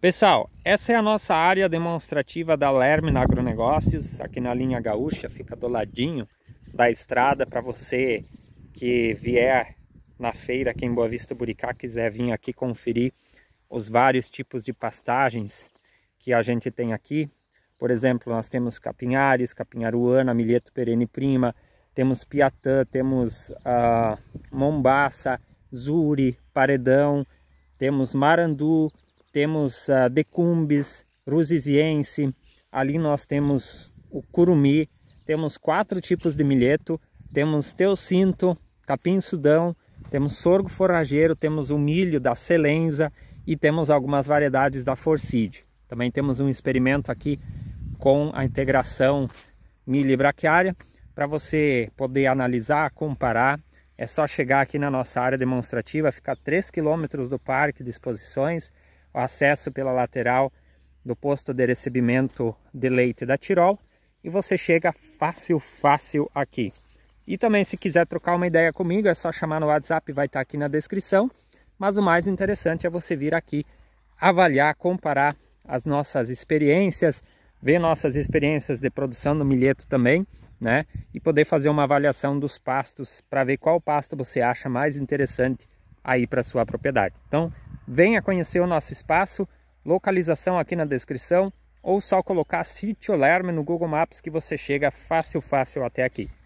Pessoal, essa é a nossa área demonstrativa da Lerme na Agronegócios, aqui na linha gaúcha, fica do ladinho da estrada para você que vier na feira aqui em Boa Vista Buricá, quiser vir aqui conferir os vários tipos de pastagens que a gente tem aqui. Por exemplo, nós temos capinhares, capinharuana, milheto perene prima, temos piatã, temos uh, mombaça, zuri, paredão, temos marandu, temos a ah, decumbis, ruziziense, ali nós temos o curumi, temos quatro tipos de milheto, temos teocinto, capim-sudão, temos sorgo forrageiro, temos o milho da selenza e temos algumas variedades da forcide. Também temos um experimento aqui com a integração milho e braquiária. Para você poder analisar, comparar, é só chegar aqui na nossa área demonstrativa, fica a 3 quilômetros do parque de exposições, acesso pela lateral do posto de recebimento de leite da Tirol e você chega fácil, fácil aqui. E também se quiser trocar uma ideia comigo é só chamar no WhatsApp, vai estar tá aqui na descrição. Mas o mais interessante é você vir aqui avaliar, comparar as nossas experiências, ver nossas experiências de produção do milheto também, né? E poder fazer uma avaliação dos pastos para ver qual pasto você acha mais interessante aí para sua propriedade. Então, Venha conhecer o nosso espaço, localização aqui na descrição, ou só colocar Sítio Lerma no Google Maps que você chega fácil, fácil até aqui.